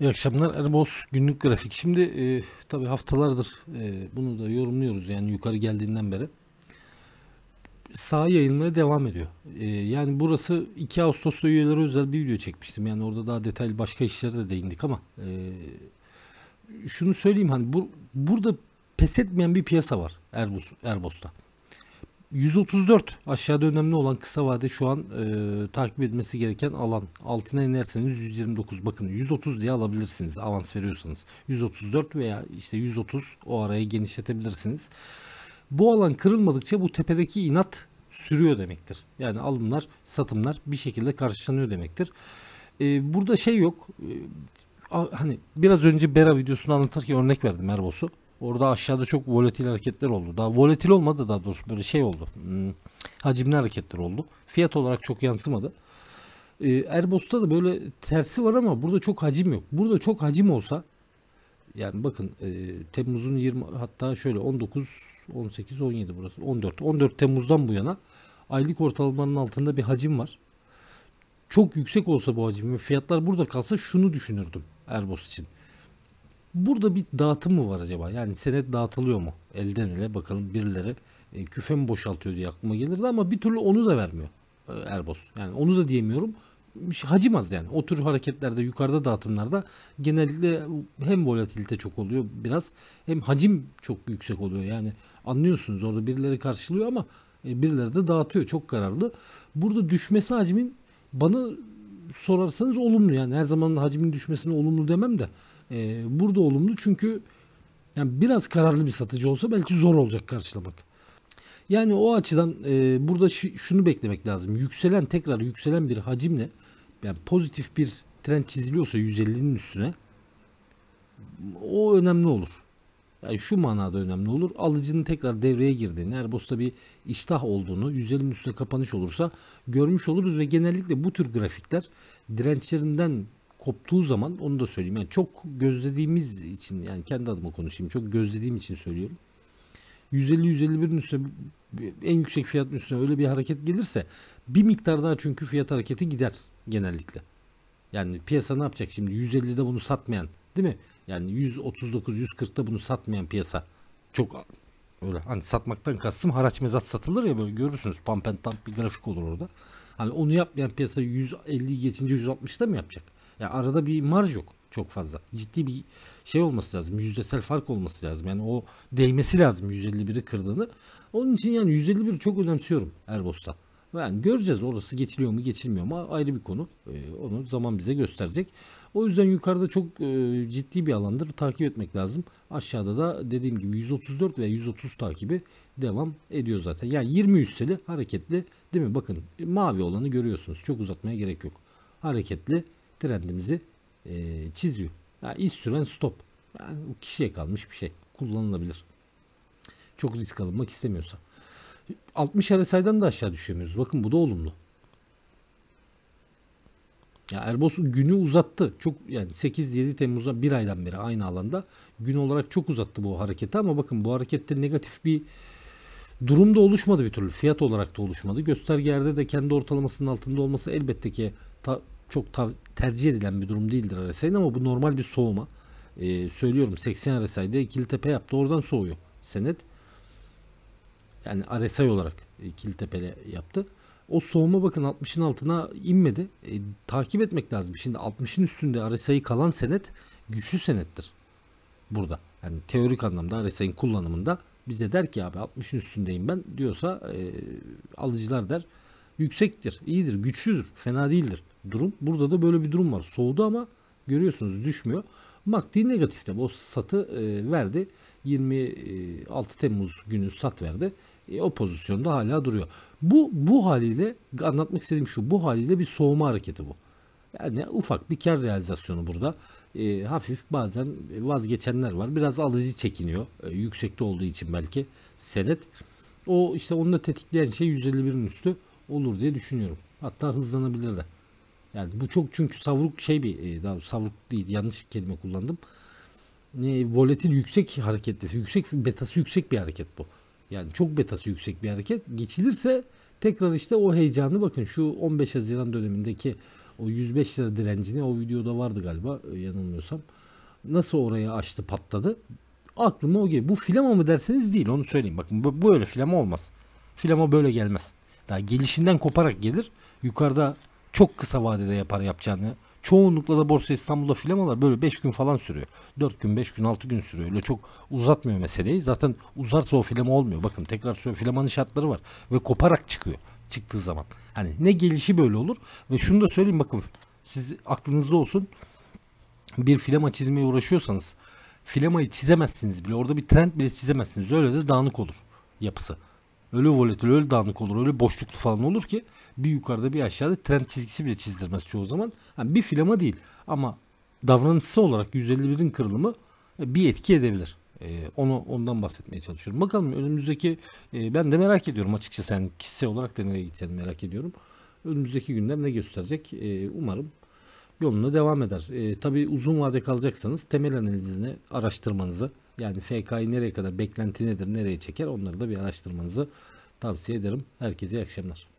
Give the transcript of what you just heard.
İyi akşamlar Erbos günlük grafik. Şimdi e, tabi haftalardır e, bunu da yorumluyoruz yani yukarı geldiğinden beri. Sağ yayılmaya devam ediyor. E, yani burası 2 Ağustos'ta üyelere özel bir video çekmiştim. Yani orada daha detaylı başka işlere de değindik ama e, şunu söyleyeyim hani bu, burada pes etmeyen bir piyasa var Erbos, Erbos'ta. 134 aşağıda önemli olan kısa vade şu an e, takip etmesi gereken alan altına inerseniz 129 bakın 130 diye alabilirsiniz avans veriyorsanız 134 veya işte 130 o arayı genişletebilirsiniz bu alan kırılmadıkça bu tepedeki inat sürüyor demektir yani alımlar satımlar bir şekilde karşılanıyor demektir e, burada şey yok e, hani biraz önce Bera videosunu anlatırken örnek verdim Erbos'u Orada aşağıda çok volatil hareketler oldu. Daha volatil olmadı daha doğrusu böyle şey oldu. Hmm, hacimli hareketler oldu. Fiyat olarak çok yansımadı. E, ee, Erbos'ta da böyle tersi var ama burada çok hacim yok. Burada çok hacim olsa yani bakın e, Temmuz'un 20 hatta şöyle 19 18 17 burası 14 14 Temmuz'dan bu yana aylık ortalamanın altında bir hacim var. Çok yüksek olsa bu hacim ve fiyatlar burada kalsa şunu düşünürdüm Erbos için. Burada bir dağıtım mı var acaba? Yani senet dağıtılıyor mu? Elden ele bakalım birileri e, küfe mi boşaltıyor diye aklıma gelirdi ama bir türlü onu da vermiyor e, Erbos. Yani onu da diyemiyorum. Şey, hacim az yani. O tür hareketlerde yukarıda dağıtımlarda genellikle hem volatilite çok oluyor biraz hem hacim çok yüksek oluyor. Yani anlıyorsunuz orada birileri karşılıyor ama e, birileri de dağıtıyor çok kararlı. Burada düşmesi hacmin bana sorarsanız olumlu yani her zaman hacmin düşmesini olumlu demem de e, burada olumlu çünkü yani biraz kararlı bir satıcı olsa belki zor olacak karşılamak. Yani o açıdan e, burada şunu beklemek lazım. Yükselen tekrar yükselen bir hacimle yani pozitif bir trend çiziliyorsa 150'nin üstüne o önemli olur. Yani şu manada önemli olur. Alıcının tekrar devreye girdiğini, Erbos'ta bir iştah olduğunu, 150'nin üstüne kapanış olursa görmüş oluruz ve genellikle bu tür grafikler dirençlerinden koptuğu zaman onu da söyleyeyim. Yani çok gözlediğimiz için yani kendi adıma konuşayım. Çok gözlediğim için söylüyorum. 150-151'in üstüne en yüksek fiyatın üstüne öyle bir hareket gelirse bir miktar daha çünkü fiyat hareketi gider genellikle. Yani piyasa ne yapacak şimdi 150'de bunu satmayan değil mi? Yani 139-140'da bunu satmayan piyasa çok öyle hani satmaktan kastım haraç mezat satılır ya böyle görürsünüz pump and dump bir grafik olur orada. Hani onu yapmayan piyasa 150 geçince 160'da mı yapacak? Ya arada bir marj yok çok fazla. Ciddi bir şey olması lazım. Yüzdesel fark olması lazım. Yani o değmesi lazım 151'i kırdığını. Onun için yani 151 çok önemsiyorum Erbos'ta. Yani göreceğiz orası geçiliyor mu geçilmiyor mu ayrı bir konu. Ee, onu zaman bize gösterecek. O yüzden yukarıda çok e, ciddi bir alandır. Takip etmek lazım. Aşağıda da dediğim gibi 134 ve 130 takibi devam ediyor zaten. Yani 20 üsteli hareketli değil mi? Bakın mavi olanı görüyorsunuz. Çok uzatmaya gerek yok. Hareketli trendimizi e, çiziyor. Yani iz süren stop. Yani kişiye kalmış bir şey. Kullanılabilir. Çok risk alınmak istemiyorsa. 60 RSI'den de aşağı düşemiyoruz. Bakın bu da olumlu. Ya Erbos günü uzattı. Çok yani 8-7 Temmuz'a bir aydan beri aynı alanda gün olarak çok uzattı bu hareketi ama bakın bu harekette negatif bir durum da oluşmadı bir türlü. Fiyat olarak da oluşmadı. Göstergerde de kendi ortalamasının altında olması elbette ki ta, çok tercih edilen bir durum değildir RSI'nin ama bu normal bir soğuma. Ee, söylüyorum 80 RSI'de ikili tepe yaptı oradan soğuyor senet. Yani RSI olarak ikili e, tepele yaptı. O soğuma bakın 60'ın altına inmedi. E, takip etmek lazım. Şimdi 60'ın üstünde RSI kalan senet güçlü senettir. Burada. Yani teorik anlamda RSI'nin kullanımında bize der ki abi 60'ın üstündeyim ben diyorsa e, alıcılar der yüksektir, iyidir, güçlüdür, fena değildir durum. Burada da böyle bir durum var. Soğudu ama görüyorsunuz düşmüyor. MACD negatifte o satı e, verdi. 26 Temmuz günü sat verdi. E, o pozisyonda hala duruyor. Bu bu haliyle anlatmak istediğim şu. Bu haliyle bir soğuma hareketi bu. Yani ufak bir kar realizasyonu burada. E, hafif bazen vazgeçenler var. Biraz alıcı çekiniyor. E, yüksekte olduğu için belki senet. O işte onu da tetikleyen şey 151'in üstü olur diye düşünüyorum. Hatta hızlanabilir de. Yani bu çok çünkü savruk şey bir e, daha savruk değil yanlış kelime kullandım. E, volatil yüksek hareketlisi, yüksek betası yüksek bir hareket bu. Yani çok betası yüksek bir hareket. Geçilirse tekrar işte o heyecanı bakın şu 15 Haziran dönemindeki o 105 lira direncini o videoda vardı galiba e, yanılmıyorsam. Nasıl oraya açtı patladı. Aklıma o geliyor. Bu filama mı derseniz değil onu söyleyeyim. Bakın bu böyle filama olmaz. Filama böyle gelmez. Daha gelişinden koparak gelir. Yukarıda çok kısa vadede yapar yapacağını. Çoğunlukla da Borsa İstanbul'da filamalar böyle 5 gün falan sürüyor. 4 gün, 5 gün, 6 gün sürüyor. Öyle çok uzatmıyor meseleyi. Zaten uzarsa o filama olmuyor. Bakın tekrar söylüyorum filamanın şartları var. Ve koparak çıkıyor çıktığı zaman. Hani ne gelişi böyle olur. Ve şunu da söyleyeyim bakın siz aklınızda olsun. Bir filama çizmeye uğraşıyorsanız filamayı çizemezsiniz bile. Orada bir trend bile çizemezsiniz. Öyle de dağınık olur yapısı. Öyle volatil, öyle dağınık olur, öyle boşluklu falan olur ki bir yukarıda bir aşağıda trend çizgisi bile çizdirmez çoğu zaman. Yani bir filama değil ama davranışsal olarak 151'in kırılımı e, bir etki edebilir. E, onu ondan bahsetmeye çalışıyorum. Bakalım önümüzdeki e, ben de merak ediyorum açıkçası yani kişisel olarak da nereye gideceğini merak ediyorum. Önümüzdeki günler ne gösterecek? E, umarım yoluna devam eder. E, tabii uzun vade kalacaksanız temel analizini araştırmanızı yani FK'yı nereye kadar beklenti nedir nereye çeker onları da bir araştırmanızı tavsiye ederim. Herkese iyi akşamlar.